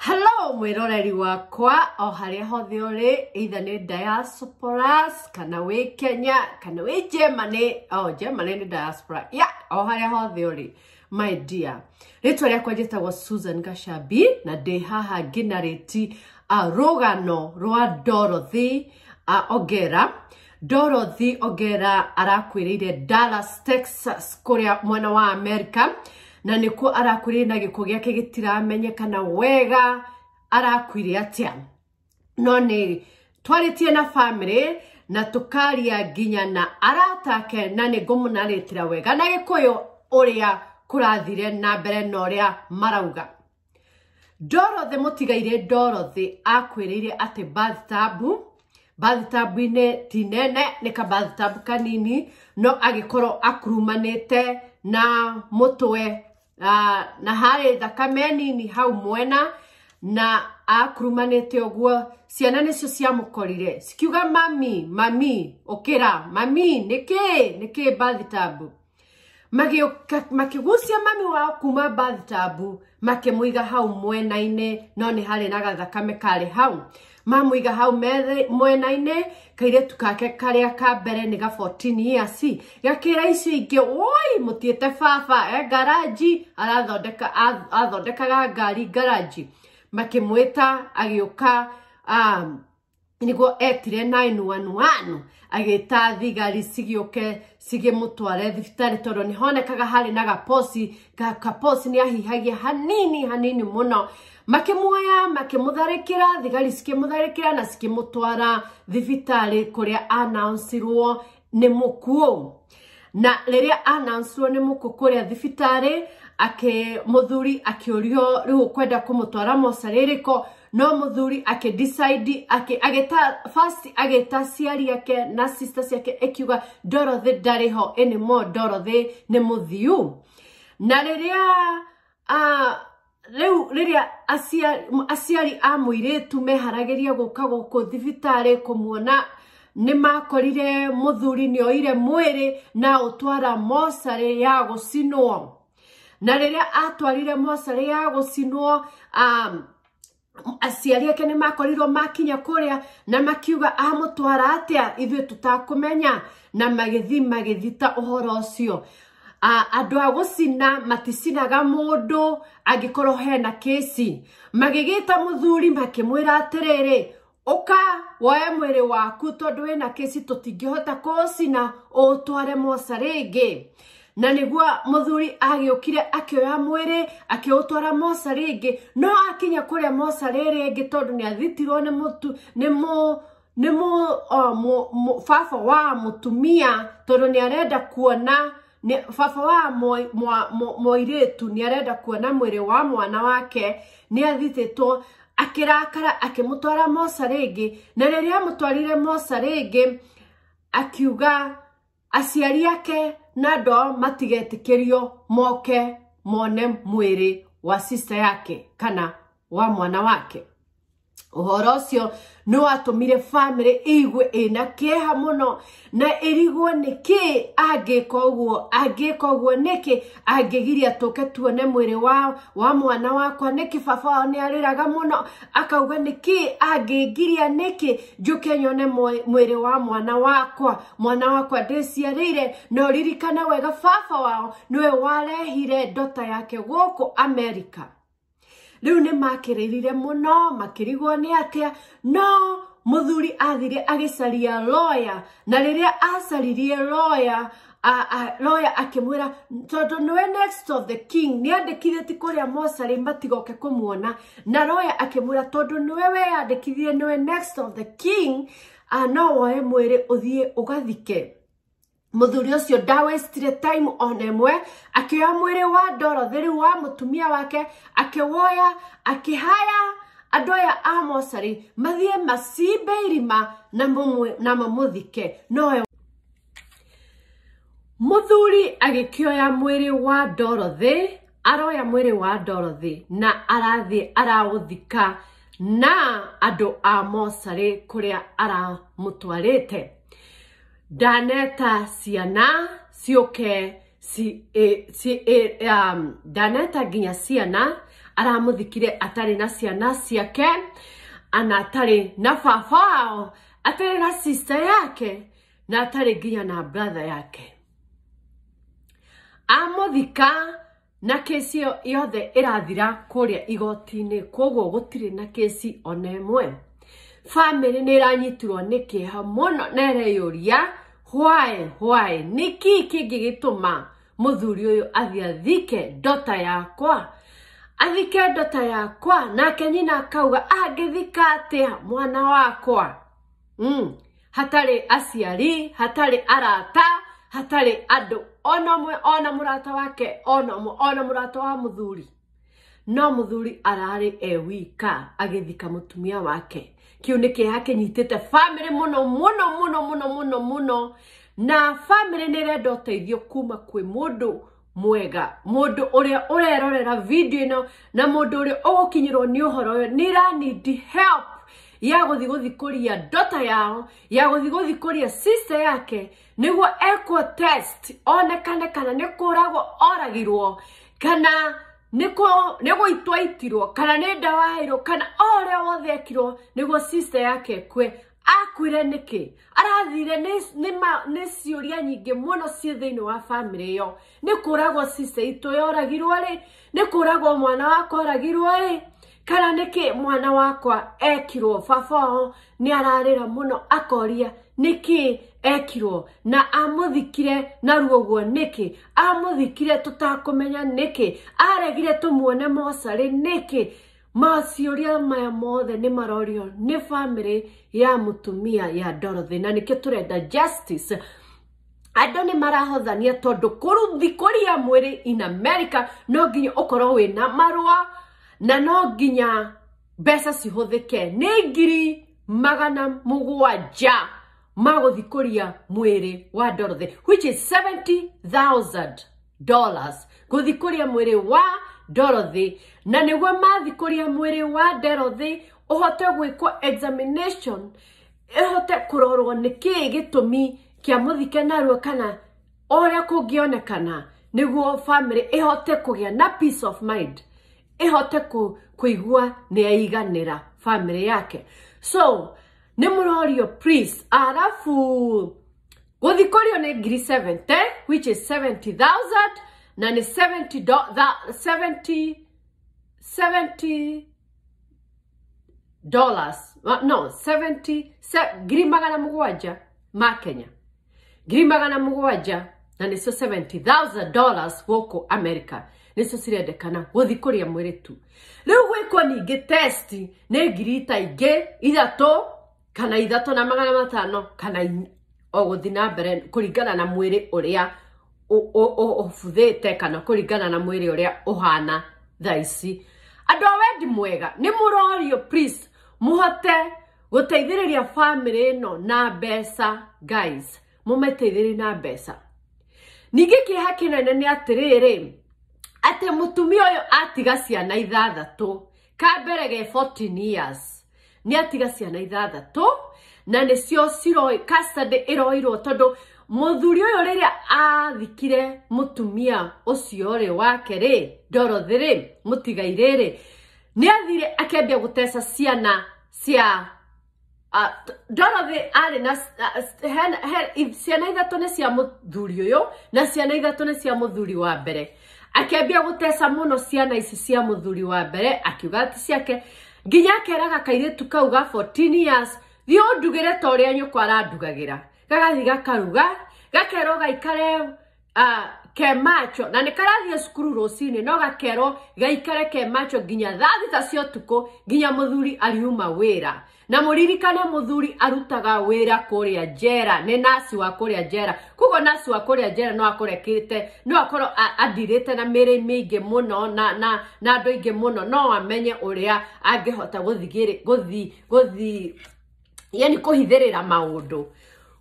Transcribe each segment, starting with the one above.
Hello mwiroreri wakwa o haria hothe uri either ni diaspora kana wi Kenya kana wi Germany oh Germany ni diaspora yeah o haria hothe uri my dear ritwa riakwa njitagwo Susan Gashabi na ndi haha ngĩnarĩti uh, rũgano rwa Dorothy uh, Ogera Dorothy Ogera arakwĩrĩire Dallas Texas kũrĩa mwena wa America na nä kuo arakuire na gä kuo gä ake gä tiramenyekana wega arakuire atä no nä twarä tie na bamä na tukaria nginya na aratake na nä ngå må narätä ra wega na gä kå yå å rä a kå rathire na mbere na å rä a marauga ndorothe må tigaire ndorothe akwä rä ire atä bathtabu bathtabu-inä ti nä ka bathtabu kanini no agä korwo akurumanä te na må twe uh, na harä thakame nini hau mwena na å guo ciana ciamå korire cikiuga mami mami ukira mami niki niki makä gucia mami wao kuma må iga hau mwena inä no nä harä na gathakame karä hau mamwiga hau mwena ine kairä tu kake karä a ka mbere nä ga years gakä ra icio ingä woi må tiä baba e ngaraji arathondeka athondekaga ngari ngaraji makä mwä ta agä å ka um, nä guo etire 911 agä thigari cigäåke cigä må tware thibitarä tondå nä honekaga harä na gapoci gapoci nä ahihagia hanini hanini må no makä muoya makä må tharä kä ra thigari cikä må tharä kä ra na cikä må twara thibitarä kå rä a anancirwo nä må kuå na riria ananswo ni muko thuri akä ake muthuri akiurio riu kwenda kumutwara mocarĩrĩko no muthuri ake decide ake ageta first ageta ciari yake na sister ciake kiuga Dorothy ndarä ho anymore Dorothy må thiu na rĩrĩa rä rä a aciari a mũirĩtu meharagĩria kå thibitarä kå muona nimakorire muthuri oire mwiri na utwara mosare ya gucinwo na riria atwarire mosare ya gucinwo um, aciari ake nä makorirwo makinya kuria na makiuga amutwara atia ithuĩ tutakumenya na magĩthi magĩthita ũhoro ũcio andå a cina maticinaga angä korwo hena mwä ra atä rä rä Oka woe mwere waku tondu wina kesi tutingihota kucina utware moca ringi na niguo muthuri agiukire akioya mwere akiutwara moca ringi no akinya kuria moca riri ngi tondu ni athitirwo ni mutu ni mu nä må baba wa må tumia tondå nä arenda kuona baba wa moirä tu nä arenda kuona mwä rä wa mwana wake nä athitetwo akirakara akimutwara moca rege na riria amutwarire moca rege akiuga aciari ake na andå matigetikirio matigetä moke mone mwä wa sister yake kana wa mwana wake uhoro ucio nä watåmire bamä igwe ä na käeha må no na ärigwo nä kä angä koguo angä koguo nä kä angä giria tå ke tuone mwä wa, wa mwana wakwa nä kä baba wao nä arä raga må no akauga nä kä angä ngiria nä kä njå nyone mwä rä wa mwana wakwa mwana wakwa ndä ciarä ire na å wega baba wao nä we warehire ndota yake gå kå amerika riu ni makiririre muno makirigwo ni atia no muthuri athire agicaria lawyer na riria acaririe lawyer loya akimwira tondu niwe next of the king ni ti kuria mosari matigoke kumwona na loya akimwira tondu niwe weyandikithire niwe next of the king no woe mwiri uthie ugathike muthuri ucio ndawastire time ona imwe akioya mwiri wa ndorothi riu wa mutumia wake akiwoya akihaya andå aya a mocarä mathiä macimbe irima na mamuthike noyo muthuri agikioya mwiri wa ndorothi aroya mwiri wa ndorothi na arathi arauthika na andå a aramå twarä te ndaneta ciana sioke si e, si e, um, ndaneta nginya ciana aramuthikire atari na ciana ciake ana atari na fafao atari na sister yake na atari nginya na brother yake amuthika na kesi yothe irathira kuria igoti-ini koguo na kesi ona bamĩrĩ nä ranyitirwo nä kä ha må no na äreyå ria hwae hwae nä kä kä ngä gä tå ma må thuri å yå athiä athike ndota yakwa athike ndota yakwa nake nyina akauga angä thika atä a mwana wakwa mm. hatarä aciari hatarä arata hatarä andå ona mwe ona må rata wake ona mwe ona må rata wa må thuri no må thuri ararä ewika wika agä thika må tumia wake kiunike yake nyitite family muno muno muno muno muno muno na family nä renda å kuma kwä må ndå mwega mundu uria urerorera video ino na mundu uria ugukinyirwo ni uhoro uyu ni need help ya guthi guthikuria dota yao ya guthi guthikuria sister yake niguo ekwo test onekane kana ni kuragwo oragirwo kana nä itwa itirwo kana nä ndawa yairwo kana o a wothe ekirwo nä sister yake ekwe akwire nä kä arathire nä ciåria nyingä muno ciä thä inä wa bamä rä ä yo nä kå ragwo itå yoragirwo rä nä kå ragwo mwana wakoragirwo oragirwo rä kana niki mwana wakwa ekirwo nä ararä ni ararira muno akoria niki ekirwo na amuthikire naruo guo niki amuthikire nä niki aregire nä kä niki ria maya mothe nä marorio nä bamä ya mutumia ya dorothy na nä kä tå renda justice andå nä marahothania tondå kå thikå ria mwä rä in america no nginya å korwo wä na marua na no nginya mbeca cihuthike nä ngiri magana mugwanja magåthikåria mwä wa dorothy which is 70000 dollars guthikuria mwiri wa dorothy na niguo mathikuria mwiri wa dorothy uhote gwikwo examination ehote kurorwo nä kä gätåmi kä a må thike kana o kungionekana a kå ngä onekana nä rä ä hote kå gä a na peace of mind ihote kuigua ni aiganira family yake so ni murorio please arafu guthikorio ni ngiri 70 which is 70000 na ni 70 do, that, 70 70 dollars no 70 ngiri magana mugwanja ma Kenya ngiri magana mugwanja na nicio 70000 dollars woko America nicio cirendekana guthikuria mwiri tu riu gwikwo ningi test ni ngiri ta ingi ithatu kana ithatu na magana matano kana o guthi na mbere kuringana na mwiri uria ubuthite kana kuringana na mwiri uria uhana thaa ici andå a wendi mwega nä må rorio muhote gå teithä bamä ä na mbeca guys må meteithä na mbeca ningä kä ha kä nene atä rä rä atä må tumia å yå atiga ciana ithathatå kambere ge 14 years nä atiga ciana ithathatå na nä cio ciraä roirwo tondå må thuri å yå rä rä a athikire må tumia å cio rä wake rä ndorothä rä må tigairä rä nä athire akĩambia gå teca ciana cia ndorothä arä na ciana ithatå nä cia må thuri å yå na ciana ithatå nä cia må thuri wa mbere akiambia gutesa muno ciana ici cia muthuri wa mbere akiuga ati ciake nginya akeraga kairitu kau ga 14 years thiĩ ndugire ta ũrĩa nyũkwa arandugagĩra gagathiĩ gakaruga gakerwo gaikare ah, ke macho na nä karathie cukuru cinä no gakero gaikare ke macho nginya thathi ta cio tuko nginya må thuri ariuma wä ra na muririkane muthuri arutaga wira kuria jera ni nasi wa kuria jera kugo nasi wa kuria jera no akorekete no akoro adirete na mere mege muno na na na ndo inge muno no amenye uria angihota guthigire guthi guthi yani kuhithirira maundu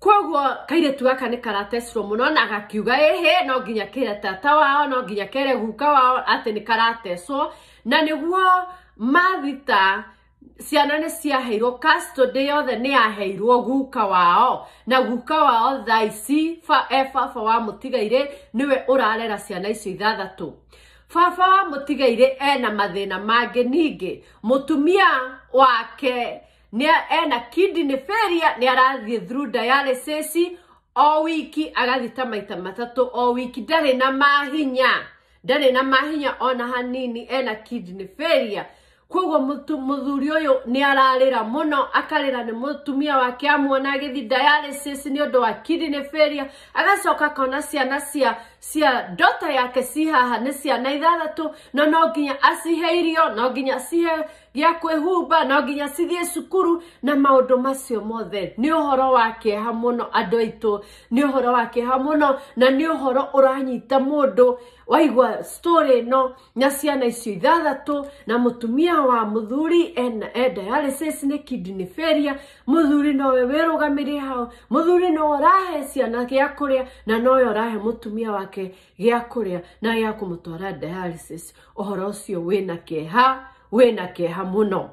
koguo kairĩtu gaka nä karatecirwo må no na gakiuga ähä no nginya kere tata wao no nginya kere guka wao atä nä karatecwo na guo mathita ciana nä ciaheirwo custody yothe nä yaheirwo guka wao na guka wao thaa ici e baba wa må tigairä we å rarera ciana icio ithathatå baba wa må tigairä ena mathä na mangä ningä må tumia wake ena kidney failure nä arathiä through dialysis o wiki agathita maita matatå o wiki ndarä na mahinya ndarä na mahinya ona hanini ena kidney failure koguo muthuri uyu ni ararira muno akarira ni mutumia wake amuona agithi dialysis ni undu wa kidney failure agacoka kona ciana cia cia ndoto yake ci haha nä ciana ithathatu no no nginya acihe irio no nginya cihe gä kwĩhumba no nginya cithiä cukuru na maå macio mothe nä å horo wa kĩeha mũno andå aitå nä å horo wa kĩeha mũno na nä å horo å ranyita må ndå waigua story no na ciana icio ithathatå na mutumia wa muthuri ena e dialysis nä kidney failure muthuri nowe wä rå gamä hao muthuri no å rahe ciana gä a kå rä a na nowe å rahe mutumia wa wake gä kurä na gä kå må twara dialysis å horo å cio wä na keha wä na kieha må no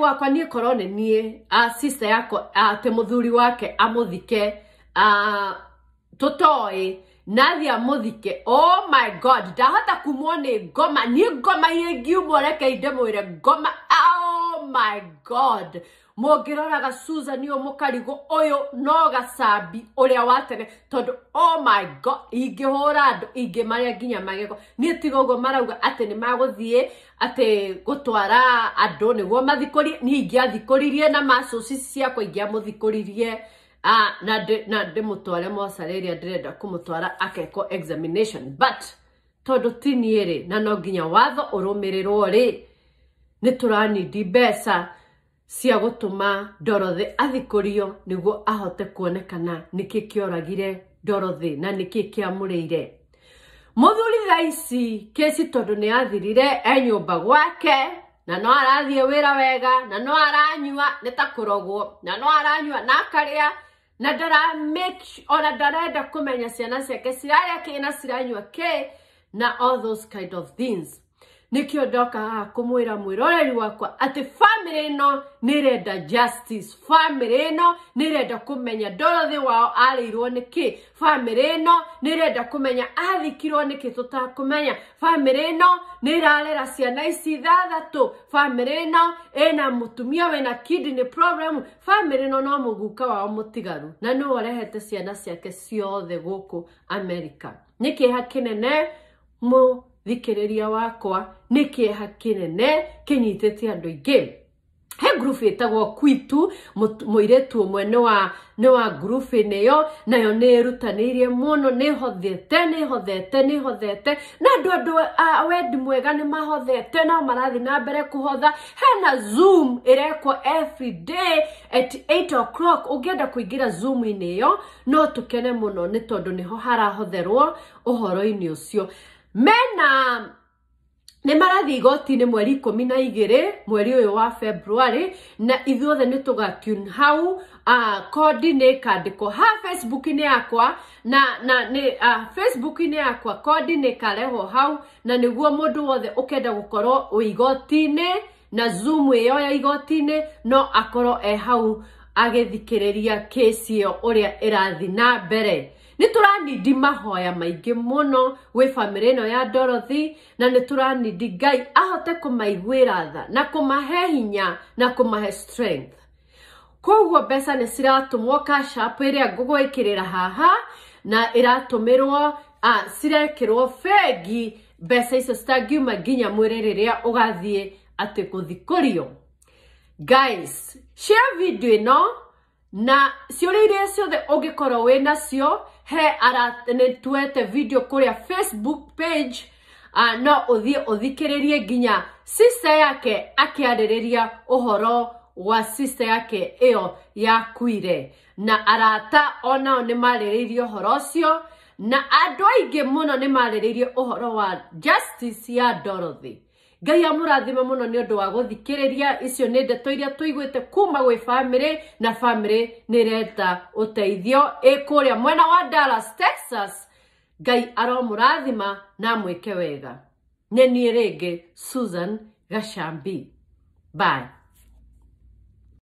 wakwa niä korwo nä niä sister yakwa atä må thuri wake amå thike tå toä nathi amå thike oh my god ndahota kumwo nä ngoma niä ngoma irä ngiumwo reke indä mwä re ngoma oh my god mungäroraga suza å mukarigo ũyũ no gacambi uria wa tene oh my god ingĩhũra andũ ingĩmarĩa nginya magego niĩ tiga ũguo marauga atĩ nĩ magũthiĩ atĩ gũtwara andũ nĩguo mathikũrie niĩ ingĩathikũririe na macũci ciakwa ingĩamũthikũririe na ndĩmũtware mocarä ĩrĩa ndĩrenda kũmũtwara akekwo examination but tondũ ti niĩ rĩ na no nginya watho ũrũmĩrĩrwo rĩ nĩ tũranindi mbeca cia gutuma Dorothy athikurio nĩguo ahote kuonekana niki kĩoragire Dorothy na niki kĩamũrĩire muthuri thaa ici tondu ni athirire e nyũmba gwake na no arathie wira wega na no aranyua ni ta kũrogwo na no aranyua na akaria na ndara ona ndarenda kumenya ciana ciake cirarĩa kĩ na ciranyua kĩ na all those kind of things nikio doka haha kumwira mwiroreri wakwa ati family ino nirenda justice family ino nirenda kumenya Dorothy wao arirwo niki family ino nirenda kumenya athikirwo niki kumenya family ino nirarera ciana ici ithathatu family ino ena mutumia wina kidney problem family ino no muguka wao mutigaru na niwe ũrehete ciana ciake ciothe guku america nĩ kĩeha kĩnene mu thikĩrĩria wakwa nĩ kä kinene kinyitete andu aingĩ he ngurubu ĩtagwo kwitu mũirĩtu ũmwe nĩ wa nĩ wa ngurubu yo nayo irie må no nä hothete nä hothete nĩ hothete na andå andå a wendi mwega nä mahothete nao marathiĩ na mbere kũhotha hena zoom ĩrekwo every day at 8 o'clock ũngĩenda no zoom kene må no tondå nä ho harahotherwo å harahotherwo inä å cio mena nä marathiä igoti-inä mweri ikå na igä mweri å yå wa februarä na ithuothe nä tå gatun hau uh, kodi nä kandäkwo ha facebook-inä yakwa na, na uh, facebook-inä yakwa kodi nä karehwo hau na nä guo må ndå wothe å kenda gå korwo å igoti-inä na zoom ä yo ya igoti-inä no akorwo e hau agä thikä rä ria kci ä yo å rä a ä rathi na mbere nä tå ranindi mahoya maingä må no gwä bamä no ya dorothi na nä tå ranindi ngai ahote kå maiguä tha na kå mahe hinya na kå mahe strength koguo mbeca nä ciratåmwo kashap ä rä a ngågwäkä rä ra haha na ä ratå mä rwo cirekä rwo bengi mbeca icio citangiuma nginya mwä rä rä a å gathiä atä kå rio guys share video ä no na ciå ria iria ciothe å ngä korwo wä nacio he tuete video kuria facebook page uh, no uthie uthikiririe nginya sister yake akiaririria uhoro wa sister yake iyo yakuire na arata onao nä marä horo ucio na andå aingä må no nä marä rä irie å horo wa justice ya dorothy ngai amurathime muno ni undu wa guthikiriria icio ni ndeto iria tuiguite kuma gwi family na family ni reta uteithio ikuria mwena wa Dallas Texas ngai aromurathima na mwike wega nĩ niĩ rĩngĩ susan gashambi bye